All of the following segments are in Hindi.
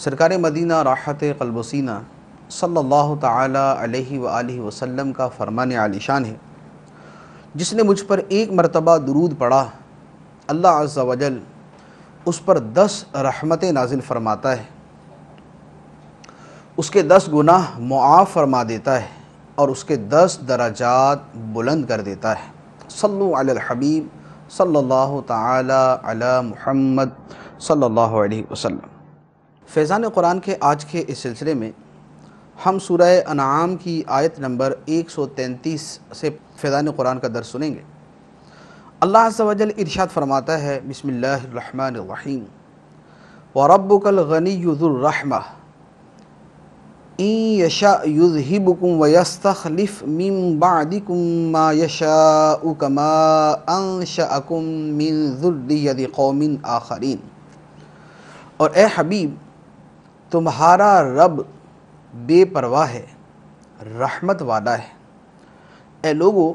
सरकार मदीना राहत कलबसना सल्लल्लाहु अलैहि अलैहि वसल्लम का फरमान आलिशान है जिसने मुझ पर एक मरतबा दरूद पढ़ा अल्लाह अज़्ज़ा वजल उस पर दस रहमतें नाजिल फरमाता है उसके दस गुनाह मुआफ़ फरमा देता है और उसके दस दराजात बुलंद कर देता है सल्लु अल हबीब सल्लल्लाहु ताला अला मुहम्मद सल्लल्लाहु अलैहि वसल्लम फैज़ान कुरान के आज के इस सिलसिले में हम सूरह अनाम की आयत नंबर 133 से फैज़ान कुरान का दर्स सुनेंगे अल्लाह सवजल इरशाद फरमाता है बसमीम व रबुलगनीजुलरहमा ईशायुजहिबुकुम वयस्तखलिफ मिम बादिकुम मा यशाउ कमा अंशअकुम मिन ज़ुर्रियति कौमिन आखरीन और ए हबीब तुम्हारा रब बेपरवाह है रहमत वाला है ए लोगो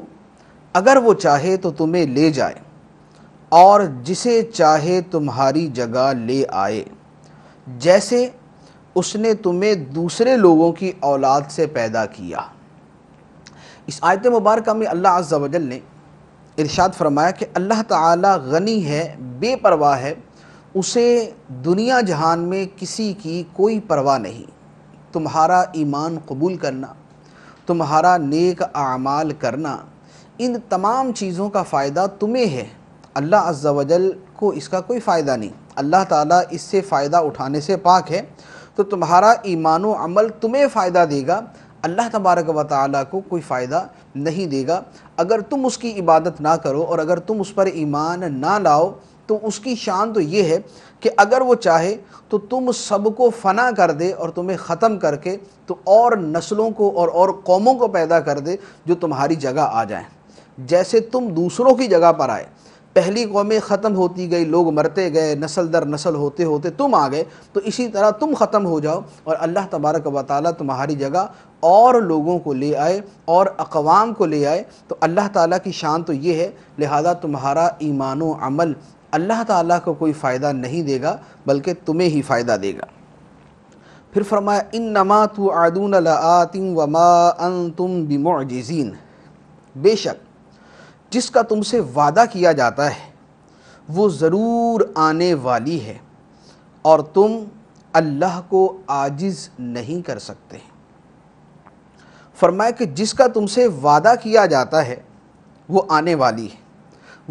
अगर वो चाहे तो तुम्हें ले जाए और जिसे चाहे तुम्हारी जगह ले आए जैसे उसने तुम्हें दूसरे लोगों की औलाद से पैदा किया इस आयत मुबारक में अल्लाह अज्जा वजल ने इरशाद फरमाया कि अल्लाह ताला गनी है बेपरवाह है उसे दुनिया जहान में किसी की कोई परवाह नहीं तुम्हारा ईमान कबूल करना तुम्हारा नेक आमाल करना इन तमाम चीज़ों का फ़ायदा तुम्हें है अल्लाह अज्जा वजल को इसका कोई फ़ायदा नहीं अल्लाह ताला इससे फ़ायदा उठाने से पाक है तो तुम्हारा ईमान अमल तुम्हें फ़ायदा देगा अल्लाह तबारक व ताली को कोई फ़ायदा नहीं देगा अगर तुम उसकी इबादत ना करो और अगर तुम उस पर ईमान ना लाओ तो उसकी शान तो ये है कि अगर वो चाहे तो तुम सबको फना कर दे और तुम्हें ख़त्म करके तो और नस्लों को और और कौमों को पैदा कर दे जो तुम्हारी जगह आ जाएं जैसे तुम दूसरों की जगह पर आए पहली कौमें ख़त्म होती गई लोग मरते गए नस्ल दर नस्ल होते होते तुम आ गए तो इसी तरह तुम ख़त्म हो जाओ और अल्लाह तबारक व तुम्हारी जगह और लोगों को ले आए और अकवाम को ले आए तो अल्लाह ताला की शान तो ये है लिहाजा तुम्हारा ईमान अमल अल्लाह ताला को कोई फ़ायदा नहीं देगा बल्कि तुम्हें ही फ़ायदा देगा फिर फरमाया इन नमा तो आदून आतिम वमा अन तुम बिमोजीन बेशक जिसका तुमसे वादा किया जाता है वो ज़रूर आने वाली है और तुम अल्लाह को आजिज़ नहीं कर सकते फरमाया कि जिसका तुमसे वादा किया जाता है वो आने वाली है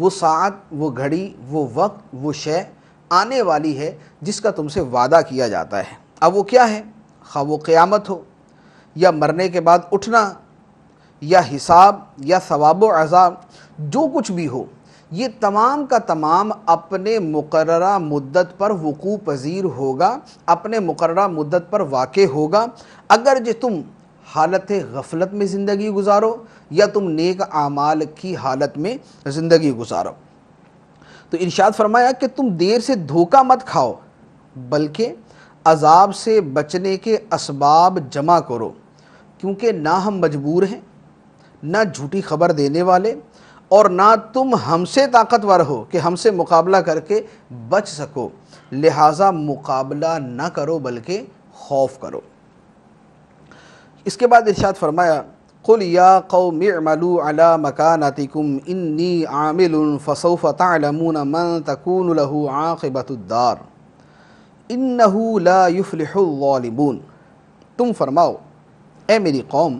वो साथ वो घड़ी वो वक्त वो शय आने वाली है जिसका तुमसे वादा किया जाता है अब वो क्या है खा वो क़्यामत हो या मरने के बाद उठना या हिसाब या सवाब अज़ाब जो कुछ भी हो ये तमाम का तमाम अपने मुकर मुद्दत पर वकू पज़ीर होगा अपने मुकर मुद्दत पर वाक़ होगा अगर जो तुम हालत गफलत में ज़िंदगी गुजारो या तुम नेक आमाल की हालत में ज़िंदगी गुजारो तो इर्शाद फरमाया कि तुम देर से धोखा मत खाओ बल्कि अजाब से बचने के इसबाब जमा करो क्योंकि ना हम मजबूर हैं ना झूठी खबर देने वाले और ना तुम हमसे ताकतवर हो कि हमसे मुकाबला करके बच सको लिहाजा मुकाबला ना करो बल्कि खौफ करो इसके बाद इर्शाद फरमाया कुल या कौम अमलू अला मकानतिकुम इन्नी आमिल फ़सौफ़ तलमून मन तकून लहू आक़िबतुद्दार इन्नहू ला युफ़लिहालिमून तुम फरमाओ ए मेरी कौम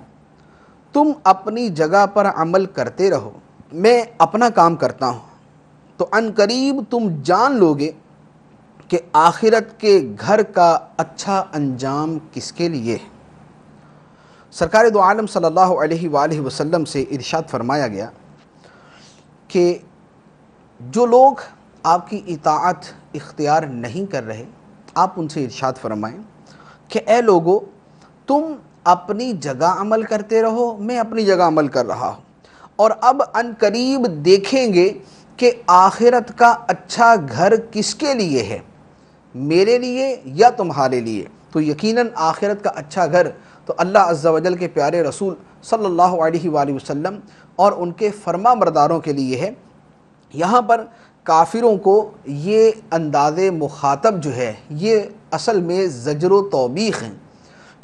तुम अपनी जगह पर अमल करते रहो मैं अपना काम करता हूँ तो अन करीब तुम जान लोगे कि आखिरत के घर का अच्छा अंजाम किसके लिए है सरकार दो आलम सल्लल्लाहु अलैहि वसल्लम से इरशाद फरमाया गया कि जो लोग आपकी इतात इख्तियार नहीं कर रहे आप उनसे इरशाद फरमाएं कि ए लोगो तुम अपनी जगह अमल करते रहो मैं अपनी जगह अमल कर रहा हूँ और अब अन करीब देखेंगे कि आखिरत का अच्छा घर किसके लिए है मेरे लिए या तुम्हारे लिए तो यकीनन आखिरत का अच्छा घर तो अल्लाह अज्जा वजल के प्यारे रसूल सल्लल्लाहु अलैहि वसल्लम और उनके फरमा मरदारों के लिए है यहाँ पर काफिरों को ये अंदाज मुखातब जो है ये असल में जजर तोबीक़ हैं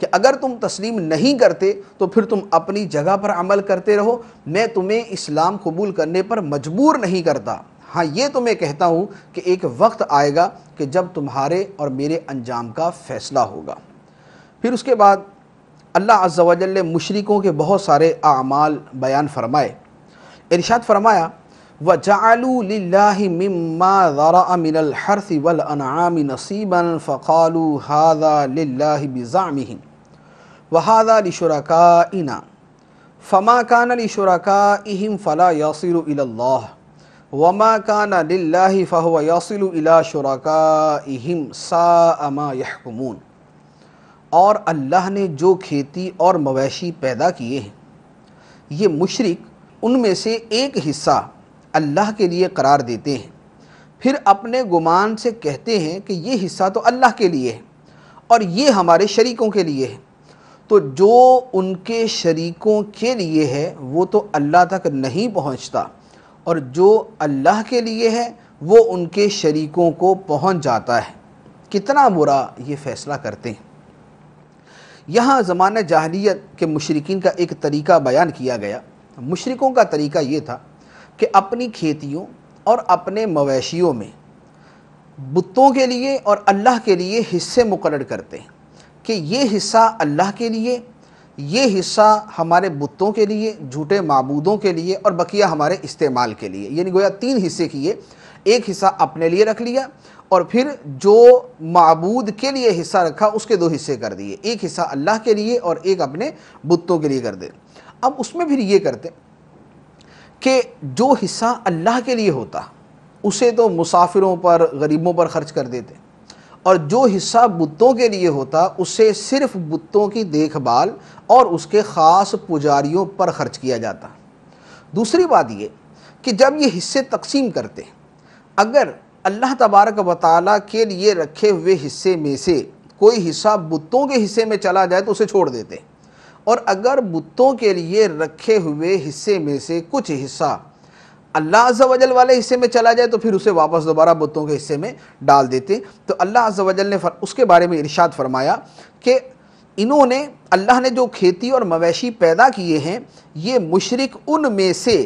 कि अगर तुम तस्लीम नहीं करते तो फिर तुम अपनी जगह पर अमल करते रहो मैं तुम्हें इस्लाम कबूल करने पर मजबूर नहीं करता हाँ ये तो मैं कहता हूँ कि एक वक्त आएगा कि जब तुम्हारे और मेरे अंजाम का फ़ैसला होगा फिर उसके बाद अल्लाह अज्जल ने मशरक़ों के बहुत सारे अमाल बयान फरमाए इर्शाद फरमाया व जालुल्लाहरस वलआम नसीबन फ़ालू हादा लाजामिन वहादा लिशुरकाना फ़मा कान लिशुरकाम फ़ला यासिर वमा कान लाही फ़हु यासिल शुरकाम सा अमा यहकमून और अल्लाह ने जो खेती और मवेशी पैदा किए हैं ये मुशरक उनमें से एक हिस्सा अल्लाह के लिए करार देते हैं फिर अपने गुमान से कहते हैं कि ये हिस्सा तो अल्लाह के लिए है और ये हमारे शरीकों के लिए है तो जो उनके शरीकों के लिए है वो तो अल्लाह तक नहीं पहुंचता और जो अल्लाह के लिए है वो उनके शरीकों को पहुंच जाता है कितना बुरा ये फ़ैसला करते हैं यहाँ जमान जाहलीत के मशरकिन का एक तरीका बयान किया गया मशरकों का तरीका ये था कि अपनी खेतियों और अपने मवेशियों में बुतों के लिए और अल्लाह के लिए हिस्से मुकर करते हैं कि ये हिस्सा अल्लाह के लिए ये हिस्सा हमारे बुतों के लिए झूठे मबूदों के लिए और बकिया हमारे इस्तेमाल के लिए यानी गोया तीन हिस्से किए एक हिस्सा अपने लिए रख लिया और फिर जो मबूद के लिए हिस्सा रखा उसके दो हिस्से कर दिए एक हिस्सा अल्लाह के लिए और एक अपने बुतों के लिए कर दे अब उसमें फिर ये करते कि जो हिस्सा अल्लाह के लिए होता उसे तो मुसाफिरों पर गरीबों पर ख़र्च कर देते और जो हिस्सा बुतों के लिए होता उसे सिर्फ बुतों की देखभाल और उसके ख़ास पुजारियों पर ख़र्च किया जाता दूसरी बात ये कि जब ये हिस्से तकसीम करते अगर अल्लाह तबारक व के लिए रखे हुए हिस्से में से कोई हिस्सा बुतों के हिस्से में चला जाए तो उसे छोड़ देते और अगर बुतों के लिए रखे हुए हिस्से में से कुछ हिस्सा अल्लाह वजल वाले हिस्से में चला जाए तो फिर उसे वापस दोबारा बुतों के हिस्से में डाल देते तो अल्लाह वजल ने फर, उसके बारे में इरशाद फरमाया कि इन्होंने अल्लाह ने जो खेती और मवेशी पैदा किए हैं ये मुशरक में से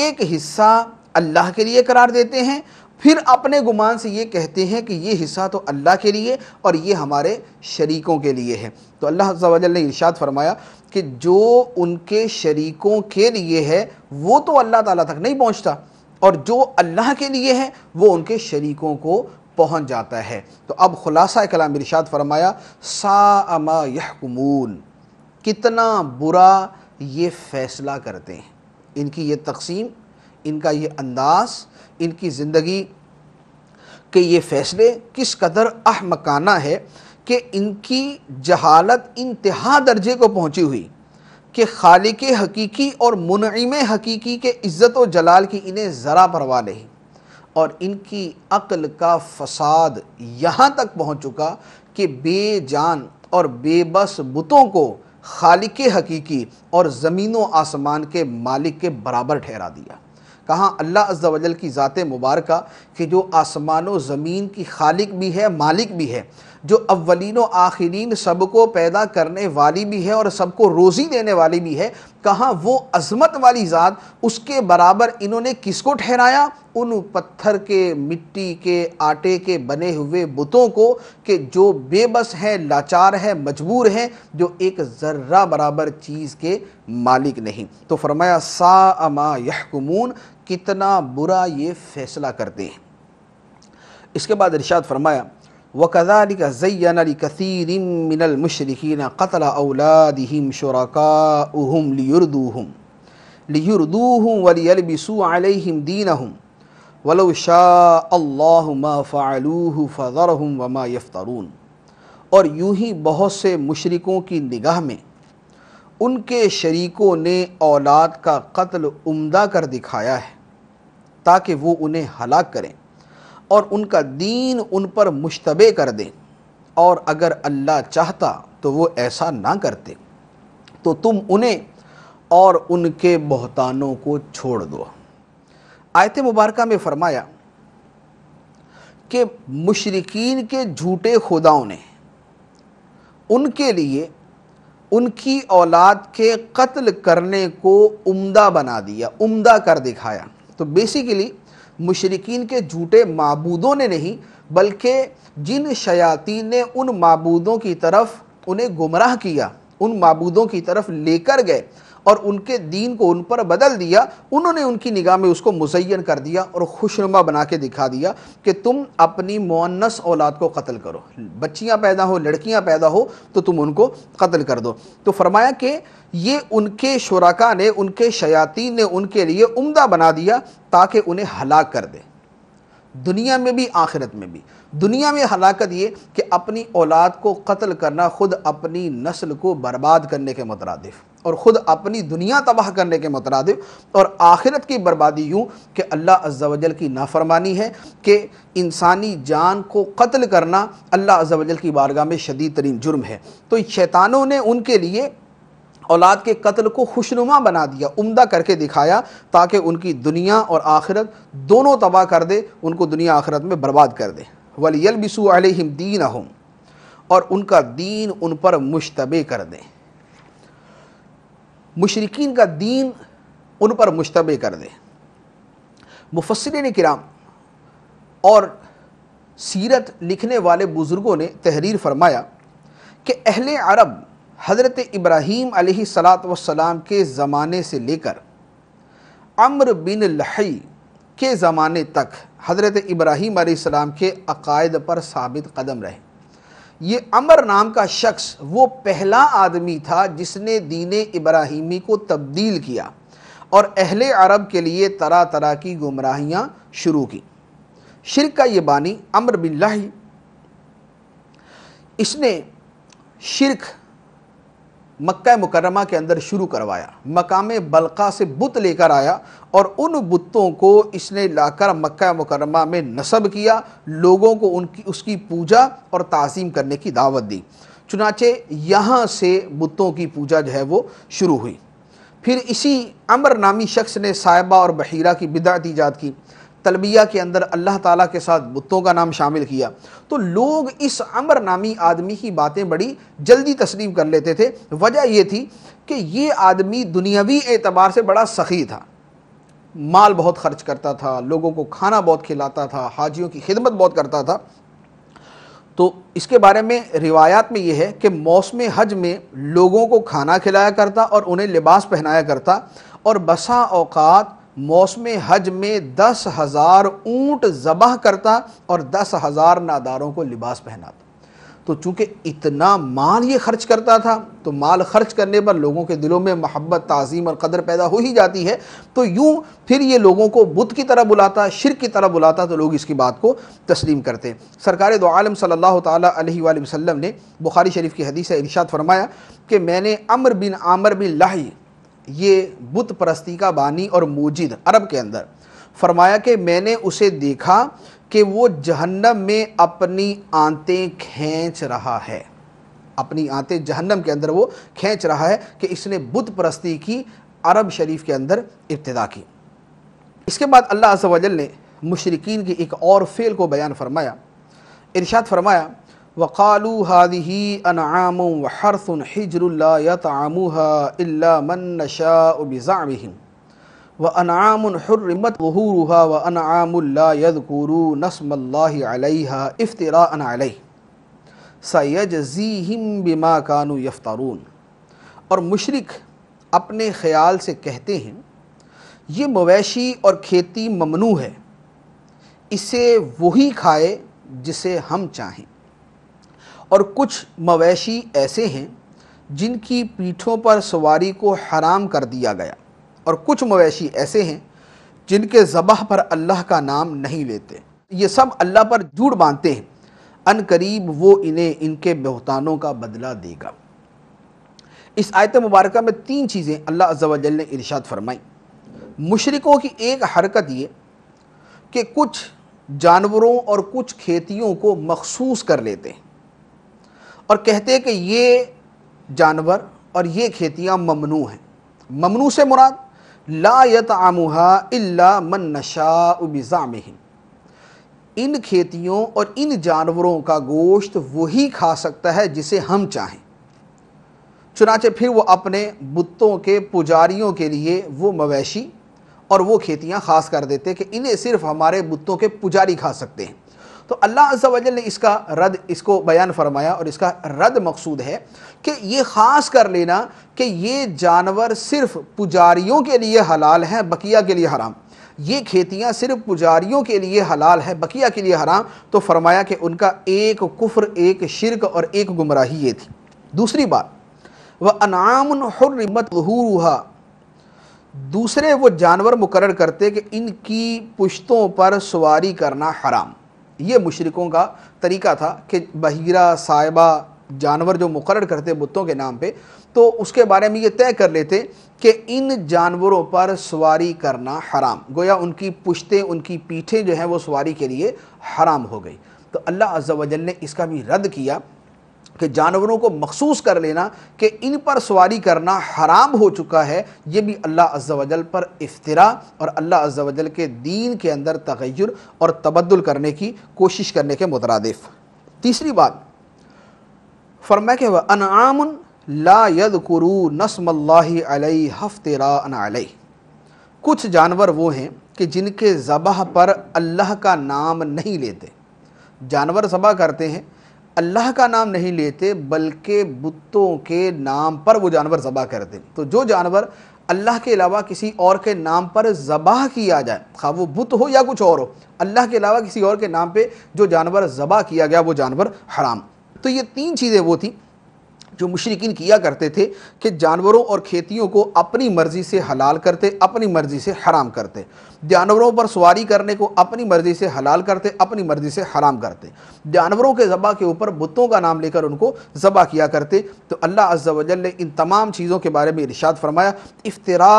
एक हिस्सा अल्लाह के लिए करार देते हैं फिर अपने गुमान से ये कहते हैं कि ये हिस्सा तो अल्लाह के लिए और ये हमारे शरीकों के लिए है तो अल्लाह वजल ने इरशाद फरमाया कि जो उनके शरीकों के लिए है वो तो अल्लाह ताला तक नहीं पहुंचता और जो अल्लाह के लिए है वो उनके शरीकों को पहुंच जाता है तो अब ख़ुलासा कलाम इरशाद फरमाया सामा यहकमून कितना बुरा ये फ़ैसला करते हैं इनकी ये तकसीम इनका ये अंदाज़ इनकी ज़िंदगी के ये फ़ैसले किस कदर अहमकाना है कि इनकी जहालत इंतहा दर्जे को पहुँची हुई कि खालिक हकीकी और मुनम हकीकी के इज़्ज़त और जलाल की इन्हें ज़रा परवाह नहीं और इनकी अक्ल का फसाद यहाँ तक पहुँच चुका कि बे जान और बेबस बुतों को खालिक हकीकी और ज़मीन आसमान के मालिक के बराबर ठहरा दिया कहाँ अल्लाह अज्जल की ज़ात मुबारक कि जो आसमान ज़मीन की खालिक भी है मालिक भी है जो अवलिन व आखिरीन सबको पैदा करने वाली भी है और सबको रोज़ी देने वाली भी है कहाँ वो अजमत वाली ज़ात उसके बराबर इन्होंने किसको ठहराया उन पत्थर के मिट्टी के आटे के बने हुए बुतों को कि जो बेबस है लाचार है मजबूर हैं जो एक ज़र्रा बराबर चीज़ के मालिक नहीं तो फरमाया सा अमा यहकुमून कितना बुरा ये फैसला करते हैं इसके बाद इर्शाद फरमाया वकदाली का जैन अली कसर मिनल मशरकिन कतल औलादम शरकाम लियुरदूहम लियुरदूहम वलियलबिसू दीन हम वलो शाह मा फ़ालूह फ़रहम वमा यफ्तरून और यूँ ही बहुत से मुशरकों की निगाह में उनके शरीकों ने औलाद का कत्ल उम्दा कर दिखाया है ताकि वो उन्हें हलाक करें और उनका दीन उन पर मुश्तबे कर दें और अगर अल्लाह चाहता तो वो ऐसा ना करते तो तुम उन्हें और उनके बहतानों को छोड़ दो आयत मुबारक में फरमाया कि मुशरकिन के झूठे खुदाओं ने उनके लिए उनकी औलाद के कत्ल करने को उम्दा बना दिया उम्दा कर दिखाया तो बेसिकली मुशरकिन के झूठे मबूदों ने नहीं बल्कि जिन शयाती ने उन मबूदों की तरफ उन्हें गुमराह किया उन मबूदों की तरफ लेकर गए और उनके दीन को उन पर बदल दिया उन्होंने उनकी निगाह में उसको मुजैन कर दिया और खुशनुमा बना के दिखा दिया कि तुम अपनी मुन्नस औलाद को कत्ल करो बच्चियाँ पैदा हो लड़कियाँ पैदा हो तो तुम उनको कत्ल कर दो तो फरमाया कि ये उनके शुरा ने उनके शयातीन ने उनके लिए उमदा बना दिया ताकि उन्हें हलाक कर दे दुनिया में भी आखिरत में भी दुनिया में हलाकत ये कि अपनी औलाद को कत्ल करना ख़ुद अपनी नस्ल को बर्बाद करने के मुतरदफ़ और ख़ुद अपनी दुनिया तबाह करने के मुतरद और आखिरत की बर्बादी यूँ कि अल्लाह अज्जल की नाफरमानी है कि इंसानी जान को कत्ल करना अल्लाह अजाजल की बारगाह में शदीद तरीन जुर्म है तो शैतानों ने उनके लिए औलाद के कत्ल को खुशनुमा बना दिया उम्दा करके दिखाया ताकि उनकी दुनिया और आखिरत दोनों तबाह कर दे उनको दुनिया आखिरत में बर्बाद कर दे वलियल बिसु अलहम दीन और उनका दीन उन पर मुशतबे कर दें मुशरकिन का दीन उन पर मुशतब कर दे मुफसरिन कराम और सीरत लिखने वाले बुज़ुर्गों ने तहरीर फरमाया कि अहल अरब हज़रत इब्राहीम सलात वसलाम के ज़माने से लेकर अम्र बिन लही के ज़माने तक हज़रत इब्राहीम सलाम के अकायद पर साबित कदम रहे ये अमर नाम का शख्स वो पहला आदमी था जिसने दीन इब्राहिमी को तब्दील किया और अहले अरब के लिए तरह तरह की गुमराहियाँ शुरू की शिर का ये बानी अमर बिल्ला इसने शिरख मक्का मुकरमा के अंदर शुरू करवाया मकाम बलका से बुत लेकर आया और उन बुतों को इसने लाकर मक्का मुकरमा में नस्ब किया लोगों को उनकी उसकी पूजा और तज़ीम करने की दावत दी चुनाचे यहाँ से बुतों की पूजा जो है वो शुरू हुई फिर इसी अमर नामी शख्स ने साहिबा और बहीरा की बिदात ईजाद की तलबिया के अंदर अल्लाह ताला के साथ बुतों का नाम शामिल किया तो लोग इस अमर नामी आदमी की बातें बड़ी जल्दी तस्लीम कर लेते थे वजह यह थी कि ये आदमी दुनियावी एतबार से बड़ा सखी था माल बहुत खर्च करता था लोगों को खाना बहुत खिलाता था हाजियों की खिदमत बहुत करता था तो इसके बारे में रिवायात में यह है कि मौसम हज में लोगों को खाना खिलाया करता और उन्हें लिबास पहनाया करता और बसा अवकात मौसम हज में दस हज़ार ऊँट ज़बह करता और दस हज़ार नादारों को लिबास पहनाता तो चूँकि इतना माल ये खर्च करता था तो माल खर्च करने पर लोगों के दिलों में मोहब्बत तज़ीम और कदर पैदा हो ही जाती है तो यूँ फिर ये लोगों को बुत की तरह बुलाता शिर की तरह बुलाता तो लोग इसकी बात को तस्लीम करते सरकार दो आलम सल्ला अलैहि ने बुखारी शरीफ की हदीस इर्शाद फरमाया कि मैंने अमर बिन आमर बिन लाही ये बुत परस्ती का बानी और मोजिद अरब के अंदर फरमाया कि मैंने उसे देखा कि वो जहन्नम में अपनी आंतें खींच रहा है अपनी आंतें जहन्नम के अंदर वो खींच रहा है कि इसने बुत परस्ती की अरब शरीफ के अंदर इब्तदा की इसके बाद अल्लाह ने मुशरकिन की एक और फेल को बयान फरमाया इरशाद फरमाया वक़ालू हादही अनाम हरसन हिजरतामूहा मनशाबिज़ाबिहिम व अनाम हर्रमत वहूरुहा व अनामुल्लादकूरू नस्मल्ला इफ्तरा अनल सयजीम बिमा कानू यफ्तारून और मशरक अपने ख़्याल से कहते हैं ये मवेशी और खेती ममनू है इसे वही खाए जिसे हम चाहें और कुछ मवेशी ऐसे हैं जिनकी पीठों पर सवारी को हराम कर दिया गया और कुछ मवेशी ऐसे हैं जिनके ज़बह पर अल्लाह का नाम नहीं लेते ये सब अल्लाह पर झूठ बांधते हैं अन करीब वो इन्हें इनके बहुतानों का बदला देगा इस आयत मुबारक में तीन चीज़ें अल्लाह अजल ने इरशाद फरमाई मुशरकों की एक हरकत ये कि कुछ जानवरों और कुछ खेतियों को मखसूस कर लेते हैं और कहते कि ये जानवर और ये खेतियाँ ममनू हैं ममनू से मुराद लायत आमुहा इल्ला मन नशा उबिज़ाम इन खेतियों और इन जानवरों का गोश्त वही खा सकता है जिसे हम चाहें चुनाचे फिर वो अपने बुतों के पुजारियों के लिए वो मवेशी और वो खेतियाँ ख़ास कर देते कि इन्हें सिर्फ हमारे बुतों के पुजारी खा सकते हैं तो अल्लाह अजल ने इसका रद इसको बयान फरमाया और इसका रद मकसूद है कि ये ख़ास कर लेना कि ये जानवर सिर्फ पुजारियों के लिए हलाल हैं बकिया के लिए हराम ये खेतियाँ सिर्फ पुजारियों के लिए हलाल है बकिया के लिए हराम तो फरमाया कि उनका एक कुफ्र एक शिरक और एक गुमराही ये थी दूसरी बात वह अनामत हुआ दूसरे वो जानवर मुकर करते कि इनकी पुश्तों पर सवारी करना हराम ये मुशरकों का तरीका था कि बहिरा साहिबा जानवर जो मुकर करते बुतों के नाम पर तो उसके बारे में ये तय कर लेते कि इन जानवरों पर सवारी करना हराम गोया उनकी पुश्तें उनकी पीठें जो हैं वो सवारी के लिए हराम हो गई तो अल्लाह अज्जा वजल ने इसका भी रद्द किया कि जानवरों को मखसूस कर लेना कि इन पर सवारी करना हराम हो चुका है ये भी अल्लाह अज्जल पर इफ्तरा और अल्लाह अज्जल के दीन के अंदर तगैर और तबदुल करने की कोशिश करने के मुतरदफ़ तीसरी बात फरमा के वह ला यद नसम नस्मल्लाई हफ्तरा कुछ जानवर वो हैं कि जिनके ज़बह पर अल्लाह का नाम नहीं लेते जानवर ज़बह करते हैं अल्लाह का नाम नहीं लेते बल्कि बुतों के नाम पर वो जानवर ज़बह करते तो जो जानवर अल्लाह के अलावा किसी और के नाम पर ज़बह किया जाए खा वो बुत हो या कुछ और हो अल्लाह के अलावा किसी और के नाम पे जो जानवर ज़बह किया गया वो जानवर हराम तो ये तीन चीज़ें वो थी जो मुशरकिन किया करते थे कि जानवरों और खेतियों को अपनी मर्ज़ी से हलाल करते अपनी मर्ज़ी से हराम करते जानवरों पर सवारी करने को अपनी मर्ज़ी से हलाल करते अपनी मर्ज़ी से हराम करते जानवरों के ज़बा के ऊपर बुतों का नाम लेकर उनको ज़बा किया करते तो अल्लाह अज्जा वजल ने इन तमाम चीज़ों के बारे में इर्शाद फरमाया इफ्तरा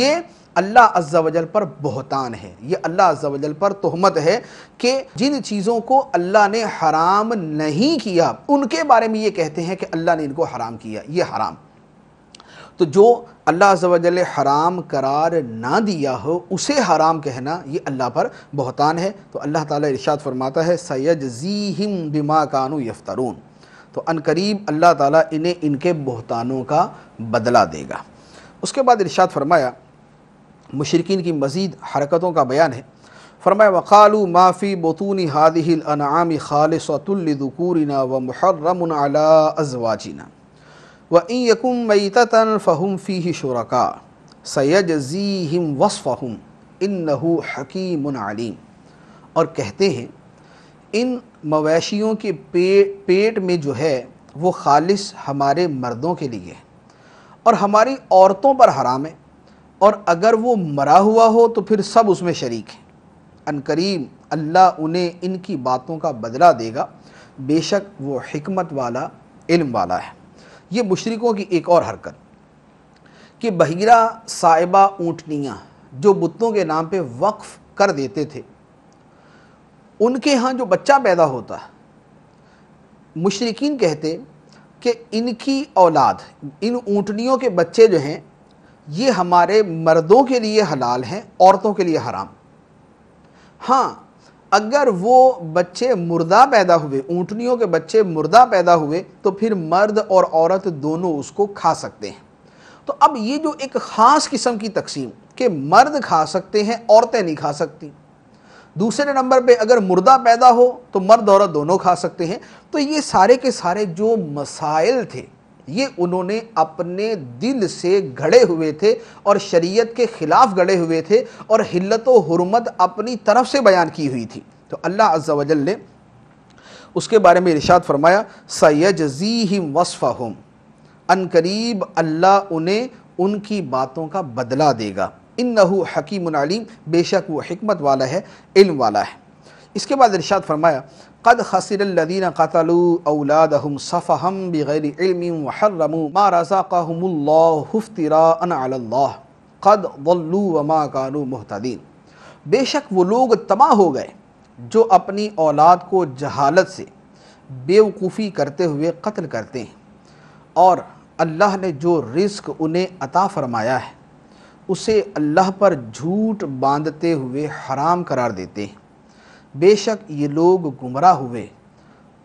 ये अल्लाह अज्जा वजल पर बहतान है ये अल्लाह अज्जा वजल पर तहमत है कि जिन चीज़ों को अल्लाह ने हराम नहीं किया उनके बारे में ये कहते हैं कि अल्लाह ने इनको हराम किया ये हराम तो जो अल्लाह वजल हराम करार ना दिया हो उसे हराम कहना ये अल्लाह पर बहतान है तो अल्लाह ताला इरशाद फरमाता है हिम बिमा कानू यफ्तरून तो अनकरीब अल्लाह ताला इन्हें इनके बहतानों का बदला देगा उसके बाद इरशाद फरमाया मशरकिन की मज़ीद हरकतों का बयान है फरमाए वक़ालू माफ़ी बतून बतूनी हादिलनामी ख़ालसतुल्लकूरना व महर्रम अजवाजीना व इन यकुम मैतन फ़हम फ़ी ही शुरका सैद ज़ीम वसफ़हम इन्नहू हकीम आलिम और कहते हैं इन मवेशियों के पेट पेट में जो है वो खालिस हमारे मर्दों के लिए है और हमारी औरतों पर हराम है और अगर वो मरा हुआ हो तो फिर सब उसमें शरीक हैं अनकरीम अल्लाह उन्हें इनकी बातों का बदला देगा बेशक वो हमत वाला इल्म वाला है ये मशरकों की एक और हरकत कि बहिरा साहिबा ऊँटनियाँ जो बुतों के नाम पे वक्फ़ कर देते थे उनके यहाँ जो बच्चा पैदा होता मुशरकिन कहते कि इनकी औलाद इन ऊँटनियों के बच्चे जो हैं ये हमारे मर्दों के लिए हलाल हैं औरतों के लिए हराम हाँ अगर वो बच्चे मुर्दा पैदा हुए ऊँटनियों के बच्चे मुर्दा पैदा हुए तो फिर मर्द और औरत दोनों उसको खा सकते हैं तो अब ये जो एक ख़ास किस्म की तकसीम कि मर्द खा सकते हैं औरतें नहीं खा सकती दूसरे नंबर पे अगर मुर्दा पैदा हो तो मर्द औरत दोनों खा सकते हैं तो ये सारे के सारे जो मसाइल थे ये उन्होंने अपने दिल से घड़े हुए थे और शरीयत के ख़िलाफ़ गड़े हुए थे और हिल्लत हरमत अपनी तरफ से बयान की हुई थी तो अल्लाह अज्जा ने उसके बारे में इरशाद फरमाया सयजी हिम वसफ़ा हम अनकरीब अल्लाह उन्हें उनकी बातों का बदला देगा इन नहू हकीम बेशक वो हमत वाला है इल्म वाला है इसके बाद इरशाद फरमाया कद खसरल्लिन صفهم بغير علم وحرموا ما رزقهم الله افتراء मा الله قد ضلوا وما كانوا مهتدين बेशक वो लोग तबाह हो गए जो अपनी औलाद को जहालत से बेवकूफ़ी करते हुए कत्ल करते हैं और अल्लाह ने जो रिस्क उन्हें अता फरमाया है उसे अल्लाह पर झूठ बांधते हुए हराम करार देते हैं बेशक ये लोग गुमराह हुए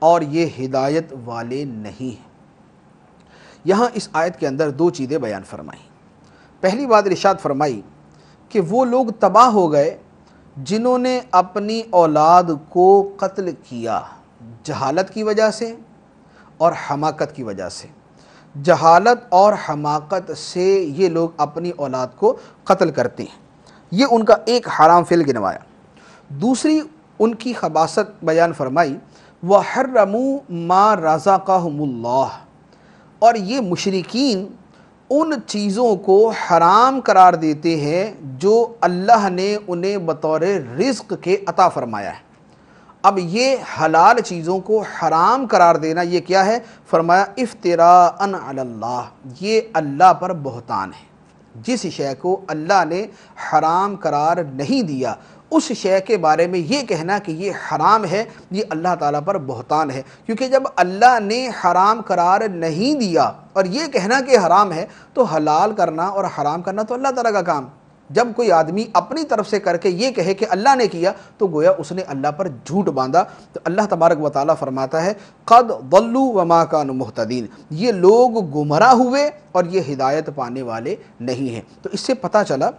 और ये हिदायत वाले नहीं हैं यहाँ इस आयत के अंदर दो चीज़ें बयान फरमाई पहली बात रिशात फरमाई कि वो लोग तबाह हो गए जिन्होंने अपनी औलाद को कत्ल किया जहालत की वजह से और हमाकत की वजह से जहालत और हमाकत से ये लोग अपनी औलाद को कत्ल करते हैं ये उनका एक हराम फिल गिनवाया दूसरी उनकी खबासत बयान फरमाई वह हर रमू माँ राजा का और ये मशरकिन उन चीज़ों को हराम करार देते हैं जो अल्लाह ने उन्हें बतौर रिस्क के अता फरमाया है अब ये हलाल चीज़ों को हराम करार देना ये क्या है फरमाया इफ्तरा अल्लाह ये अल्लाह पर बहतान है जिस शय को अल्लाह ने हराम करार नहीं दिया उस शय के बारे में ये कहना कि ये हराम है ये अल्लाह ताला पर बहतान है क्योंकि जब अल्लाह ने हराम करार नहीं दिया और ये कहना कि हराम है तो हलाल करना और हराम करना तो अल्लाह ताला का काम जब कोई आदमी अपनी तरफ से करके ये कहे कि अल्लाह ने किया तो गोया उसने अल्लाह पर झूठ बांधा तो अल्लाह तबारक व फरमाता है कद वल्लू व माँ कान मुहतदीन ये लोग गुमराह हुए और ये हिदायत पाने वाले नहीं हैं तो इससे पता चला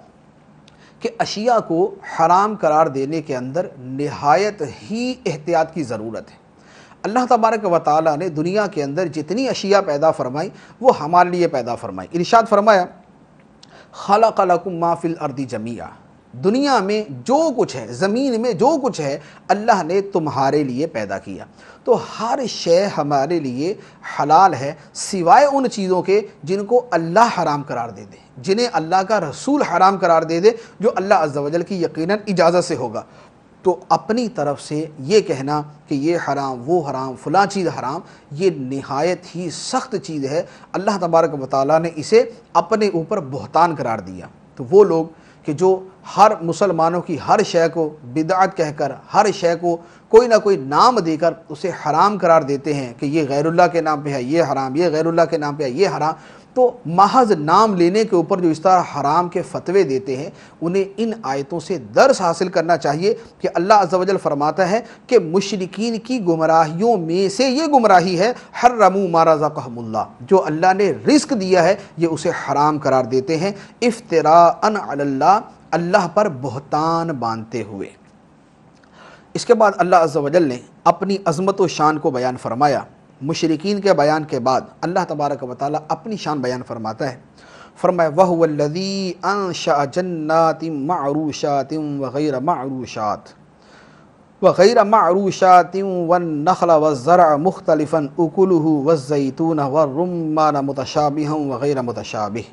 कि अशिया को हराम करार देने के अंदर नहायत ही एहतियात की ज़रूरत है अल्लाह तबारक व ताली ने दुनिया के अंदर जितनी अशिया पैदा फरमाई वो हमारे लिए पैदा फरमाई इर्शाद फरमाया खला कलकुम माफिल अर्दी जमिया दुनिया में जो कुछ है ज़मीन में जो कुछ है अल्लाह ने तुम्हारे लिए पैदा किया तो हर शय हमारे लिए हलाल है सिवाय उन चीज़ों के जिनको अल्लाह हराम करार दे दे जिन्हें अल्लाह का रसूल हराम करार दे दे जो अल्लाह अज्जा की यकीनन इजाज़त से होगा तो अपनी तरफ से ये कहना कि ये हराम वो हराम फ़लाँ चीज़ हराम ये नहायत ही सख्त चीज़ है अल्लाह तबारक वाली ने इसे अपने ऊपर बहतान करार दिया तो वो लोग कि जो हर मुसलमानों की हर शय को बिदात कहकर हर शय को कोई ना कोई नाम देकर उसे हराम करार देते हैं कि ये गैरुल्ला के नाम पे है ये हराम ये गैरुल्ला के नाम पे है ये हराम तो महज नाम लेने के ऊपर जो इस तरह हराम के फतवे देते हैं उन्हें इन आयतों से दर्स हासिल करना चाहिए कि अल्लाह अजवजल फरमाता है कि मुशरकिन की गुमराहियों में से ये गुमराही है हर रमू माराजा कहमुल्ला जो अल्लाह ने रिस्क दिया है ये उसे हराम करार देते हैं इफ्तरा अन अल्लाह अल्लाह पर बहतान बांधते हुए इसके बाद अल्लाह अजल ने अपनी अजमत व शान को बयान फरमाया मुशरकिन के बयान के बाद अल्लाह तबारक वाली अपनी शान बयान फरमाता है फरमाया वहदी अनशा जन्नातिम मारूशातिम वग़ैर मरूशात वग़ैर मारूशातिम व नखल व ज़रा मुख्तलफ़न उकुलहू व जैतून व रुमान मतशाबी वग़ैर मतशाबी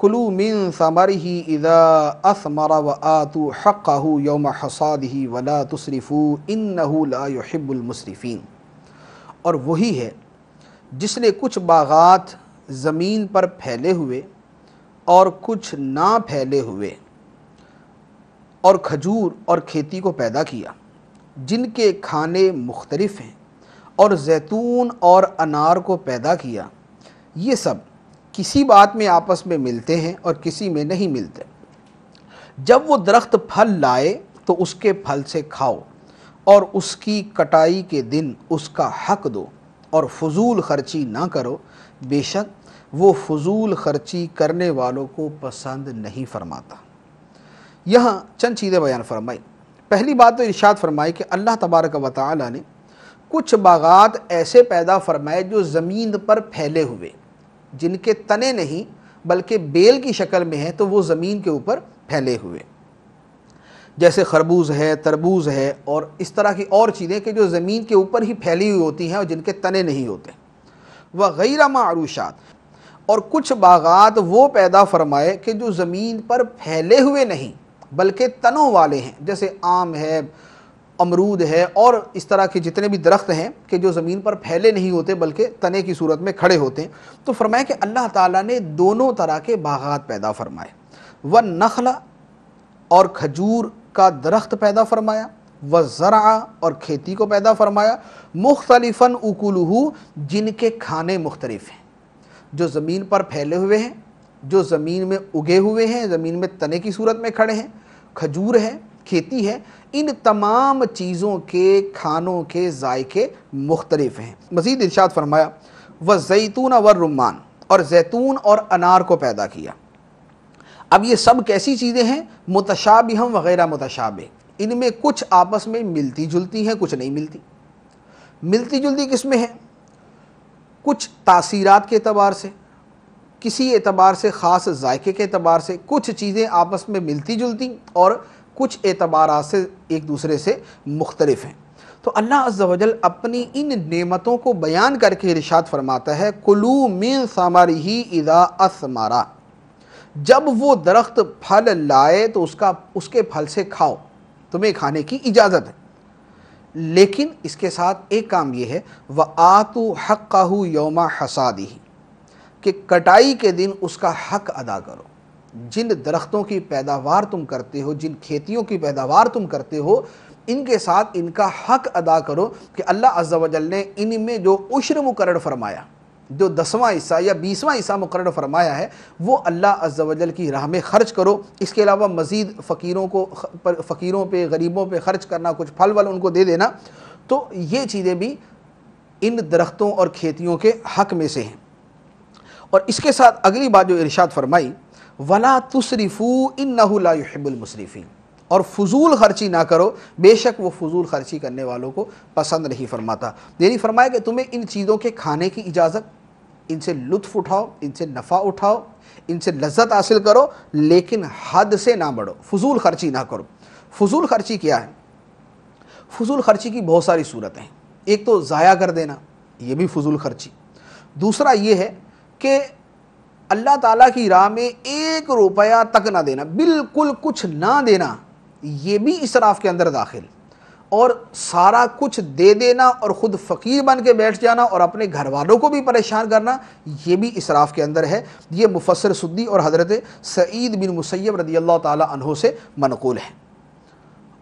कुलू मिन समर ही इज़ा असमर व आतु हक़ू योम हसाद ही वला तसरफ़ू इन्नबुलमसरफ़ीन और वही है जिसने कुछ बागात ज़मीन पर फैले हुए और कुछ ना फैले हुए और खजूर और खेती को पैदा किया जिनके खाने मुख्तलफ़ हैं और जैतून और अनार को पैदा किया ये सब किसी बात में आपस में मिलते हैं और किसी में नहीं मिलते जब वो दरख्त फल लाए तो उसके फल से खाओ और उसकी कटाई के दिन उसका हक दो और फजूल खर्ची ना करो बेशक वो फजूल खर्ची करने वालों को पसंद नहीं फरमाता यहाँ चंद चीज़ें बयान फरमाई पहली बात तो इर्शाद फरमाई कि अल्लाह तबारक व ने कुछ बागात ऐसे पैदा फरमाए जो ज़मीन पर फैले हुए जिनके तने नहीं बल्कि बेल की शक्ल में है तो वो ज़मीन के ऊपर फैले हुए जैसे खरबूज है तरबूज है और इस तरह की और चीज़ें कि जो ज़मीन के ऊपर ही फैली हुई होती हैं और जिनके तने नहीं होते व गैर मारूशात और कुछ बागात वो पैदा फरमाए कि जो ज़मीन पर फैले हुए नहीं बल्कि तनों वाले हैं जैसे आम है अमरूद है और इस तरह के जितने भी दरख्त हैं कि जो ज़मीन पर फैले नहीं होते बल्कि तने की सूरत में खड़े होते हैं तो फरमाया कि अल्लाह ताला ने दोनों तरह के बागात पैदा फरमाए व नखला और खजूर का दरख्त पैदा फरमाया व ज़रा और खेती को पैदा फरमाया मुख्तलिफन उकुलहू जिनके खाने मुख्तलिफ हैं जो ज़मीन पर फैले हुए हैं जो ज़मीन में उगे हुए हैं ज़मीन में तने की सूरत में खड़े हैं खजूर है खेती है इन तमाम चीज़ों के खानों के जायके मुख्तलिफ हैं मज़ीद इर्शाद फरमाया व जैतून व रुमान और जैतून और अनार को पैदा किया अब ये सब कैसी चीज़ें हैं मुतशाबी हम वगैरह मुतशाबे इनमें कुछ आपस में मिलती जुलती हैं कुछ नहीं मिलती मिलती जुलती किस में है कुछ तासीरात के अतबार से किसी एतबार से ख़ास जायके के अतबार से कुछ चीज़ें आपस में मिलती जुलती और कुछ एतबार से एक दूसरे से मुख्तलफ हैं तो अल्लाह अज्जल अपनी इन नेमतों को बयान करके इरशाद फरमाता है कुलू मिन सामारी ही इदा असमारा जब वो दरख्त फल लाए तो उसका उसके फल से खाओ तुम्हें खाने की इजाज़त है लेकिन इसके साथ एक काम ये है व आतु हक़ यौमा हसादी कि कटाई के दिन उसका हक अदा करो जिन दरख्तों की पैदावार तुम करते हो जिन खेतियों की पैदावार तुम करते हो इनके साथ इनका हक अदा करो कि अल्लाह अज्जावजल ने इनमें जो उश्र मुकर फरमाया जो दसवां हिस्सा या बीसवां हिस्सा मुकर फरमाया है वो अल्लाह अज्जावजल की राह में खर्च करो इसके अलावा मज़ीद फ़कीरों को फ़कीरों पे गरीबों पे खर्च करना कुछ फल वल उनको दे देना तो ये चीज़ें भी इन दरख्तों और खेतियों के हक में से हैं और इसके साथ अगली बात जो इर्शाद फरमाई वला तुसरीफू इन नहुलाबुलमसरफ़ी और फजूल खर्ची ना करो बेशक वो फजूल खर्ची करने वालों को पसंद नहीं फरमाता यानी फरमाया कि तुम्हें इन चीज़ों के खाने की इजाज़त इनसे लुत्फ़ उठाओ इनसे नफ़ा उठाओ इनसे लज्जत हासिल करो लेकिन हद से ना बढ़ो फजूल खर्ची ना करो फजूल खर्ची क्या है फजूल खर्ची की बहुत सारी सूरतें एक तो ज़ाया कर देना ये भी फजूल खर्ची दूसरा ये है कि अल्लाह ताला की राह में एक रुपया तक ना देना बिल्कुल कुछ ना देना ये भी इसराफ के अंदर दाखिल और सारा कुछ दे देना और ख़ुद फ़कीर बन के बैठ जाना और अपने घर वालों को भी परेशान करना ये भी इसराफ के अंदर है ये मुफसर सुद्दी और हज़रत सईद बिन मुसैब रदी अल्लाह तहों से मनकूल है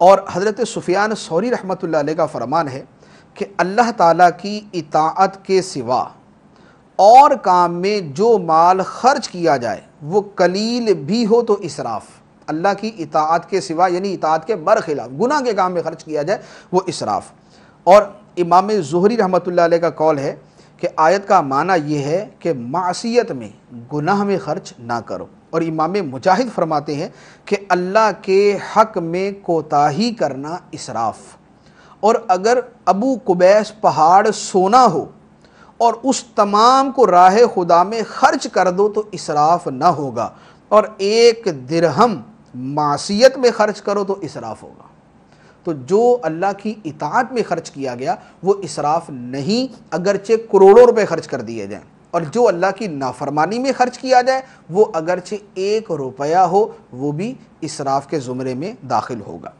और हज़रत सुफियान सौरी रहमत का फ़रमान है कि अल्लाह ताला की इताअत के सिवा और काम में जो माल खर्च किया जाए वो कलील भी हो तो इसराफ़ अल्लाह की इतात के सिवा यानी इतात के बरखिलाफ गुना के काम में खर्च किया जाए वो इसराफ और इमाम जहरी रहमत का कौल है कि आयत का माना यह है कि मासीत में गुनाह में खर्च ना करो और इमाम मुजाहिद फरमाते हैं कि अल्लाह के हक में कोताही करना इसराफ और अगर अबू कुबैस पहाड़ सोना हो और उस तमाम को राह खुदा में खर्च कर दो तो इसराफ ना होगा और एक दिरहम मासीत में खर्च करो तो इसराफ होगा तो जो अल्लाह की इतात में खर्च किया गया वो इसराफ नहीं अगरचे करोड़ों रुपए खर्च कर दिए जाएं और जो अल्लाह की नाफरमानी में खर्च किया जाए वो अगरचे एक रुपया हो वो भी इसराफ के ज़ुमरे में दाखिल होगा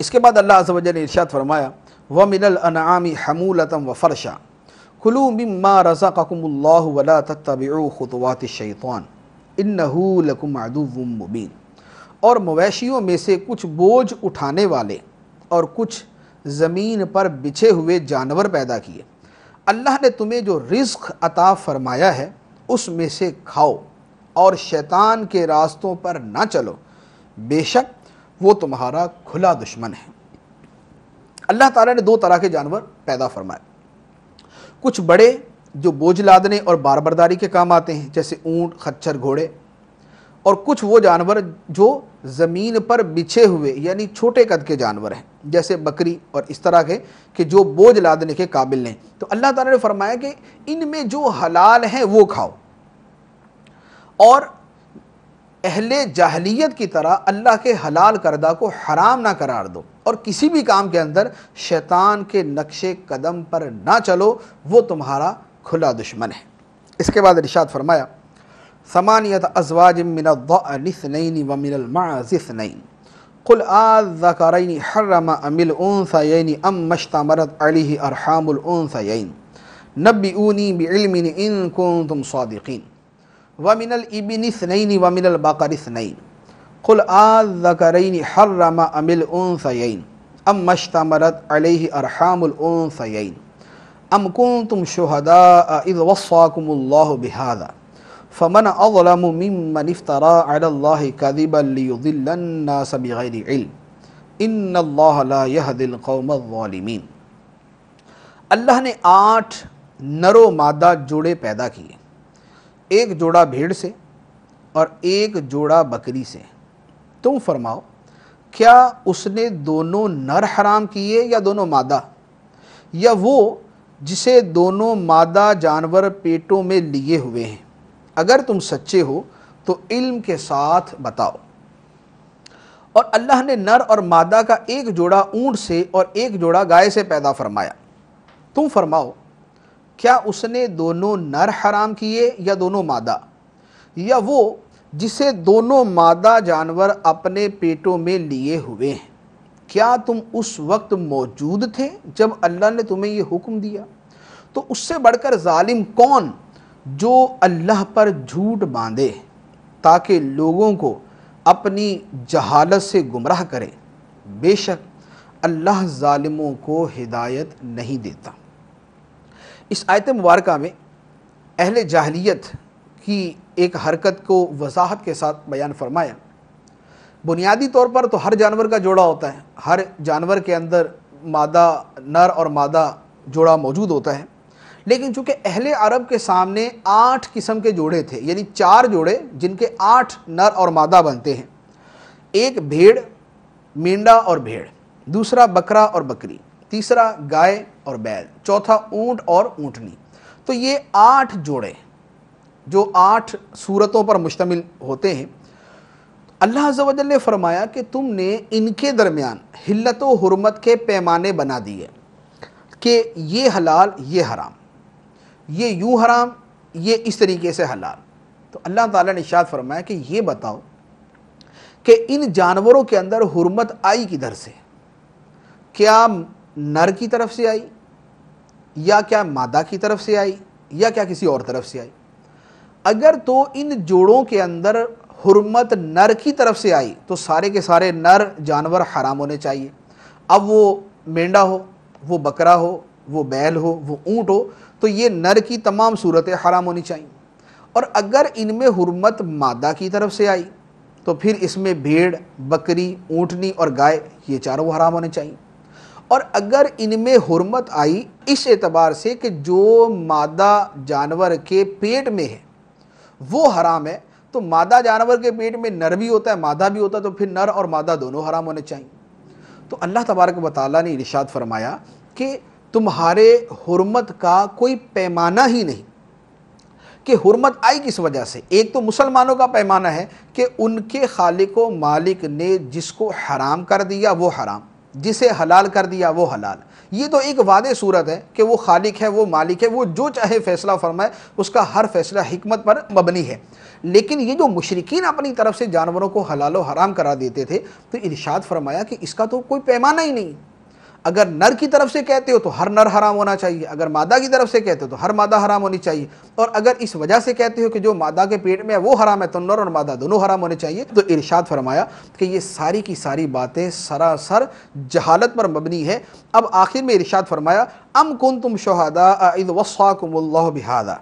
इसके बाद अल्लाह अजल ने इर्शाद फरमाया व मिनल अनामी हमूलतम व फरशा खुलू मम्मा रज़ा ककुमल्ला मुबीन और मवेशियों में से कुछ बोझ उठाने वाले और कुछ ज़मीन पर बिछे हुए जानवर पैदा किए अल्लाह ने तुम्हें जो रिस्क अता फरमाया है उस में से खाओ और शैतान के रास्तों पर ना चलो बेशक वो तुम्हारा खुला दुश्मन है अल्लाह ताला ने दो तरह के जानवर पैदा फरमाए कुछ बड़े जो बोझ लादने और बारबरदारी के काम आते हैं जैसे ऊँट खच्चर घोड़े और कुछ वो जानवर जो ज़मीन पर बिछे हुए यानी छोटे कद के जानवर हैं जैसे बकरी और इस तरह के कि जो बोझ लादने के काबिल नहीं तो अल्लाह ताला ने फरमाया कि इनमें जो हलाल है वो खाओ और अहले जाहलीत की तरह अल्लाह के हलाल करदा को हराम ना करार दो और किसी भी काम के अंदर शैतान के नक्शे कदम पर ना चलो वो तुम्हारा खुला दुश्मन है इसके बाद रिशात फरमाया समानियत अजवाज मिनदनई व कुल आज़रैन हर्रम अमिल उनसैन अम मशतमरत अली अरहामुल उनसैन नबी ऊनी बिलमिन इन कौन तुम सदकिन व मिनल इबिन सनैन व मिनल बकर सनैन कुल आज़करैन हर्रम अमिल उनसयैन अम मश्तमरत अलैहि अरहामुल उनसयैन अम कुंतुम शुहदा इद वस्वाकुमुल्लाहु बिहादा फमन अज़लम मिम्मन इफ्तरा अला अल्लाहि कज़िबन लियुदिल्ल अन्नास बिगैरि इल्म इन अल्लाह ला यहदिल कौम ज़ालिमीन अल्लाह ने आठ नरो मादा जोड़े पैदा किए एक जोड़ा भेड़ से और एक जोड़ा बकरी से तुम फरमाओ क्या उसने दोनों नर हराम किए या दोनों मादा या वो जिसे दोनों मादा जानवर पेटों में लिए हुए हैं अगर तुम सच्चे हो तो इल्म के साथ बताओ और अल्लाह ने नर और मादा का एक जोड़ा ऊँट से और एक जोड़ा गाय से पैदा फरमाया तुम फरमाओ क्या उसने दोनों नर हराम किए या दोनों मादा या वो जिसे दोनों मादा जानवर अपने पेटों में लिए हुए हैं क्या तुम उस वक्त मौजूद थे जब अल्लाह ने तुम्हें ये हुक्म दिया तो उससे बढ़कर जालिम कौन जो अल्लाह पर झूठ बांधे ताकि लोगों को अपनी जहालत से गुमराह करे बेशक अल्लाह जालिमों को हिदायत नहीं देता इस आयत मुबारक में अहल जाहलीत की एक हरकत को वजाहत के साथ बयान फरमाया बुनियादी तौर पर तो हर जानवर का जोड़ा होता है हर जानवर के अंदर मादा नर और मादा जोड़ा मौजूद होता है लेकिन चूंकि अहले अरब के सामने आठ किस्म के जोड़े थे यानी चार जोड़े जिनके आठ नर और मादा बनते हैं एक भेड़ मेंढा और भेड़ दूसरा बकरा और बकरी तीसरा गाय और बैल चौथा ऊंट और ऊँटनी तो ये आठ जोड़े जो आठ सूरतों पर मुश्तमिल होते हैं अल्लाह जवजल ने फरमाया कि तुमने इनके दरमियान हिल्लत हरमत के पैमाने बना दिए कि ये हलाल ये हराम ये यूँ हराम ये इस तरीके से हलाल तो अल्लाह ताला ने इशाद फरमाया कि ये बताओ कि इन जानवरों के अंदर हरमत आई किधर से क्या नर की तरफ से आई या क्या मादा की तरफ से आई या क्या किसी और तरफ से आई अगर तो इन जोड़ों के अंदर हुरमत नर की तरफ से आई तो सारे के सारे नर जानवर हराम होने चाहिए अब वो मेंढा हो वो बकरा हो वो बैल हो वो ऊँट हो तो ये नर की तमाम सूरतें हराम होनी चाहिए और अगर इनमें हुरमत मादा की तरफ से आई तो फिर इसमें भेड़ बकरी ऊँटनी और गाय ये चारों हराम होने चाहिए और अगर इनमें हरमत आई इस एतबार से कि जो मादा जानवर के पेट में है वो हराम है तो मादा जानवर के पेट में नर भी होता है मादा भी होता है तो फिर नर और मादा दोनों हराम होने चाहिए तो अल्लाह तबारक वाली ने इर्शाद फरमाया कि तुम्हारे हरमत का कोई पैमाना ही नहीं कि हरमत आई किस वजह से एक तो मुसलमानों का पैमाना है कि उनके खालिक व मालिक ने जिसको हराम कर दिया वो हराम जिसे हलाल कर दिया वो हलाल ये तो एक वादे सूरत है कि वो खालिक है वो मालिक है वो जो चाहे फैसला फरमाए उसका हर फैसला हमत पर मबनी है लेकिन ये जो मशरकिन अपनी तरफ से जानवरों को हलाल हराम करा देते थे तो इर्शाद फरमाया कि इसका तो कोई पैमाना ही नहीं अगर नर की तरफ से कहते हो तो हर नर हराम होना चाहिए अगर मादा की तरफ से कहते हो तो हर मादा हराम होनी चाहिए और अगर इस वजह से कहते हो कि जो मादा के पेट में है वो हराम है तो नर और मादा दोनों हराम होने चाहिए तो इरशाद फरमाया कि ये सारी की सारी बातें सरासर जहालत पर मबनी है अब आखिर में इरशाद फरमाया अम कुन तुम शहादा इद बिहादा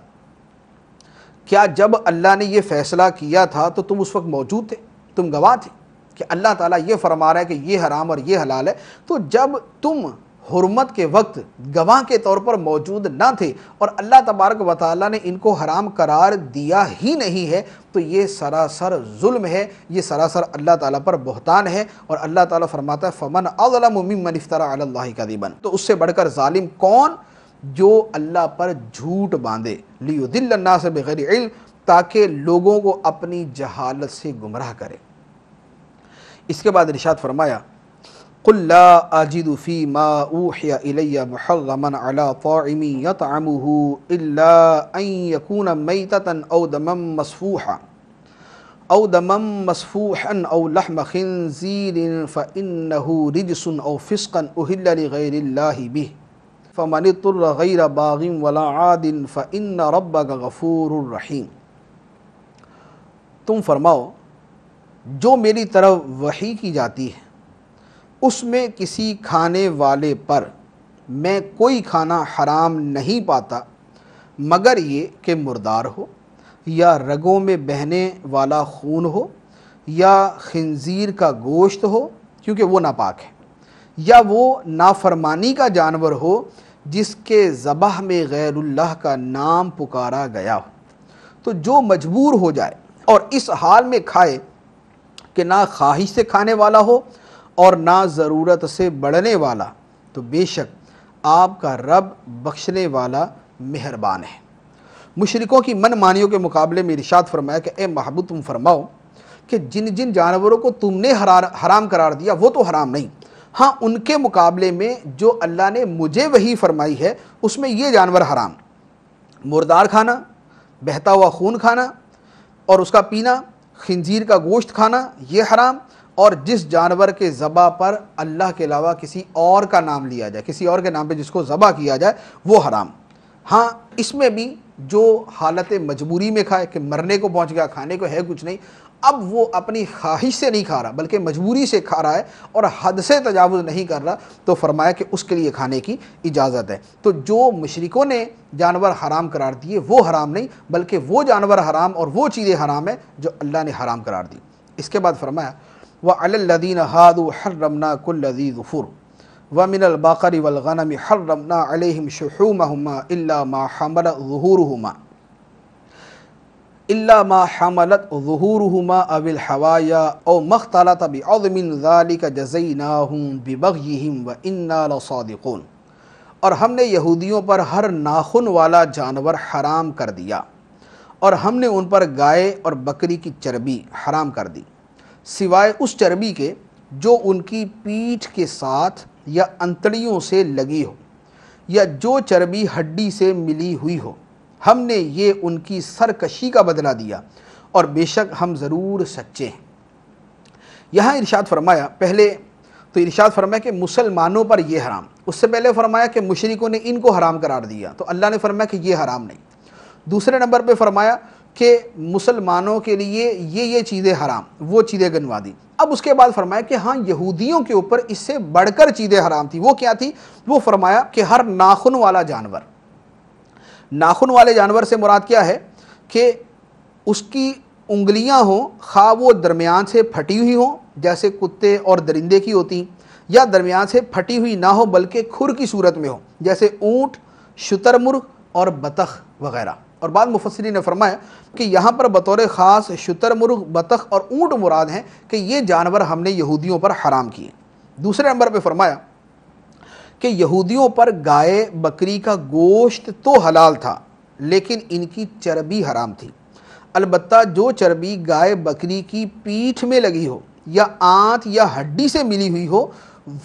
क्या जब अल्लाह ने यह फैसला किया था तो तुम उस वक्त मौजूद थे तुम गवाह थे कि अल्लाह ताला ये फरमा रहा है कि ये हराम और ये हलाल है तो जब तुम हरमत के वक्त गवाह के तौर पर मौजूद ना थे और अल्लाह तबारक व ने इनको हराम करार दिया ही नहीं है तो ये सरासर जुल्म है ये सरासर अल्लाह ताला पर बहतान है और अल्लाह ताला फरमाता है फ़मन अमन इफ्तरा अल्लाह का दीबन तो उससे बढ़कर ालिम कौन जो अल्लाह पर झूठ बांधे लियो दिल्ला से बगैर इल्म ताकि लोगों को अपनी जहालत से गुमराह करे इसके बाद रिशात फरमाया कुल्ला आजिदफ़ी मा ऊहिया महर्रमन अला फ़ामी यतमू यकून मैतन अव दमम मसफूहा अव दमम मसफूहन अव लहम खिनज़ीर फ़िनहू रिजसन अव फ़िस्कन उहिल्ला भी फ़मन तुर्र बागिम वला आदिन फ़िन रब गफ़ूर रहीम तुम फरमाओ जो मेरी तरफ वही की जाती है उसमें किसी खाने वाले पर मैं कोई खाना हराम नहीं पाता मगर ये कि मुर्दार हो या रगों में बहने वाला खून हो या खंजीर का गोश्त हो क्योंकि वो नापाक है या वो नाफरमानी का जानवर हो जिसके ज़बह में गैरुल्लाह का नाम पुकारा गया हो तो जो मजबूर हो जाए और इस हाल में खाए कि ना ख्वाहिश से खाने वाला हो और ना ज़रूरत से बढ़ने वाला तो बेशक आपका रब बख्शने वाला मेहरबान है मशरकों की मन मानियों के मुकाबले में इर्शाद फरमाया कि ए महबूब तुम फरमाओ कि जिन जिन जानवरों को तुमने हरार हराम करार दिया वो तो हराम नहीं हाँ उनके मुकाबले में जो अल्लाह ने मुझे वही फरमाई है उसमें ये जानवर हराम मुर्दार खाना बहता हुआ खून खाना और उसका पीना खंजीर का गोश्त खाना ये हराम और जिस जानवर के ज़बा पर अल्लाह के अलावा किसी और का नाम लिया जाए किसी और के नाम पे जिसको ज़बा किया जाए वो हराम हाँ इसमें भी जो हालत मजबूरी में खाए कि मरने को पहुंच गया खाने को है कुछ नहीं अब वो अपनी ख्वाहिश से नहीं खा रहा बल्कि मजबूरी से खा रहा है और हद से तजावज़ नहीं कर रहा तो फरमाया कि उसके लिए खाने की इजाज़त है तो जो मशरक़ों ने जानवर हराम करार दिए वो हराम नहीं बल्कि वो जानवर हराम और वो चीज़ें हराम है जो अल्लाह ने हराम करार दी इसके बाद फरमाया व अलदीन हाद हर रमना कुल्लदी गफुर व मिनल बाकर वलगनम हर रमना अलहम शहुमा इल्ला मा हमर जहूर इल्लामा हमलत अविल हवाया ओ मख्तला तबी का जजई नाहूँ बिबगम व और हमने यहूदियों पर हर नाखून वाला जानवर हराम कर दिया और हमने उन पर गाय और बकरी की चर्बी हराम कर दी सिवाय उस चर्बी के जो उनकी पीठ के साथ या अंतड़ियों से लगी हो या जो चर्बी हड्डी से मिली हुई हो हमने ये उनकी सरकशी का बदला दिया और बेशक हम ज़रूर सच्चे हैं यहाँ इरशाद फरमाया पहले तो इरशाद फरमाया कि मुसलमानों पर यह हराम उससे पहले फरमाया कि मुशरकों ने इनको हराम करार दिया तो अल्लाह ने फरमाया कि ये हराम नहीं दूसरे नंबर पे फरमाया कि मुसलमानों के लिए ये ये चीज़ें हराम वो चीज़ें गनवा दी अब उसके बाद फरमाया कि हाँ यहूदियों के ऊपर इससे बढ़कर चीज़ें हराम थी वो क्या थी वो फरमाया कि हर नाखुन वाला जानवर नाखून वाले जानवर से मुराद क्या है कि उसकी उंगलियां हों खा वो दरमियान से फटी हुई हों जैसे कुत्ते और दरिंदे की होती या दरमियान से फटी हुई ना हो बल्कि खुर की सूरत में हो जैसे ऊँट शुतरमुर्ग और बतख वगैरह और बाद मुफसरी ने फरमाया कि यहाँ पर बतौर ख़ास शुतरमुर्ग बतख और ऊँट मुराद हैं कि ये जानवर हमने यहूदियों पर हराम किए दूसरे नंबर पर फरमाया कि यहूदियों पर गाय बकरी का गोश्त तो हलाल था लेकिन इनकी चर्बी हराम थी अलबत् जो चर्बी गाय बकरी की पीठ में लगी हो या आंत या हड्डी से मिली हुई हो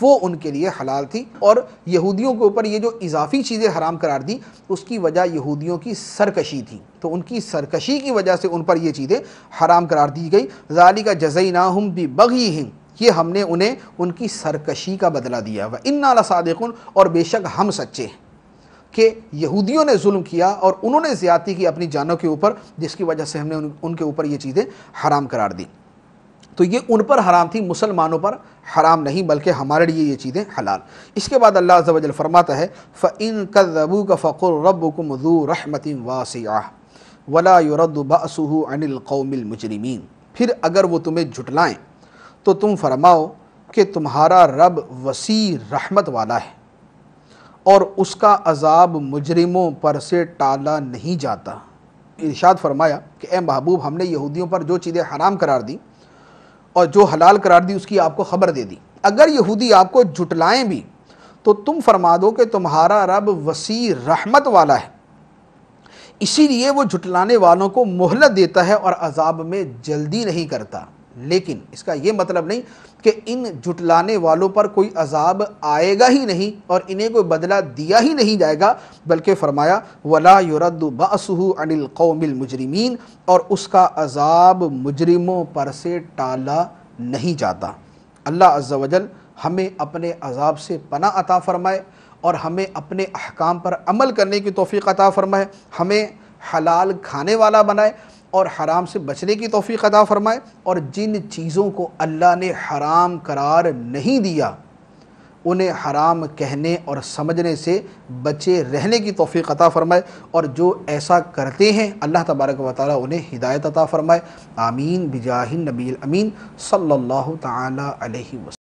वो उनके लिए हलाल थी और यहूदियों के ऊपर ये जो इजाफी चीज़ें हराम करार दी उसकी वजह यहूदियों की सरकशी थी तो उनकी सरकशी की वजह से उन पर ये चीज़ें हराम करार दी गई जाली का जजई ना हम भी बगी हिंग ये हमने उन्हें उनकी सरकशी का बदला दिया हुआ इन नाला सादिकुन और बेशक हम सच्चे हैं कि यहूदियों ने जुल्म किया और उन्होंने ज्यादा की अपनी जानों के ऊपर जिसकी वजह से हमने उन, उनके ऊपर ये चीज़ें हराम करार दी तो ये उन पर हराम थी मुसलमानों पर हराम नहीं बल्कि हमारे लिए ये चीज़ें हलाल इसके बाद अल्लाह जवजल फरमाता है फ़िन कबू का फ़ुर रबू रहमत वासिया वला युरद बसू अनिल कौमिल मुजरमीन फिर अगर वो तुम्हें झुटलाएँ तो तुम फरमाओ कि तुम्हारा रब वसी रहमत वाला है और उसका अजाब मुजरिमों पर से टाला नहीं जाता इर्शाद फरमाया कि ए महबूब हमने यहूदियों पर जो चीज़ें हराम करार दी और जो हलाल करार दी उसकी आपको खबर दे दी अगर यहूदी आपको जुटलाएं भी तो तुम फरमा दो कि तुम्हारा रब वसी रहमत वाला है इसीलिए वो जुटलाने वालों को मोहलत देता है और अजाब में जल्दी नहीं करता लेकिन इसका यह मतलब नहीं कि इन जुटलाने वालों पर कोई अजाब आएगा ही नहीं और इन्हें कोई बदला दिया ही नहीं जाएगा बल्कि फरमाया वला युरद्दु बसहू अनिल कौमिल मुजरिमीन और उसका अजाब मुजरिमों पर से टाला नहीं जाता अल्लाह अज्जल हमें अपने अजाब से पना अता फ़रमाए और हमें अपने अहकाम पर अमल करने की तोफ़ी अता फ़रमाए हमें हलाल खाने वाला बनाए और हराम से बचने की तोफ़ी अदा फ़रमाए और जिन चीज़ों को अल्लाह ने हराम करार नहीं दिया उन्हें हराम कहने और समझने से बचे रहने की तोफ़ी अता फ़रमाए और जो ऐसा करते हैं अल्लाह तबारक व ताली उन्हें हिदायत अता फ़रमाए आमीन बिजाहिन नबील अमीन सल्ला ताला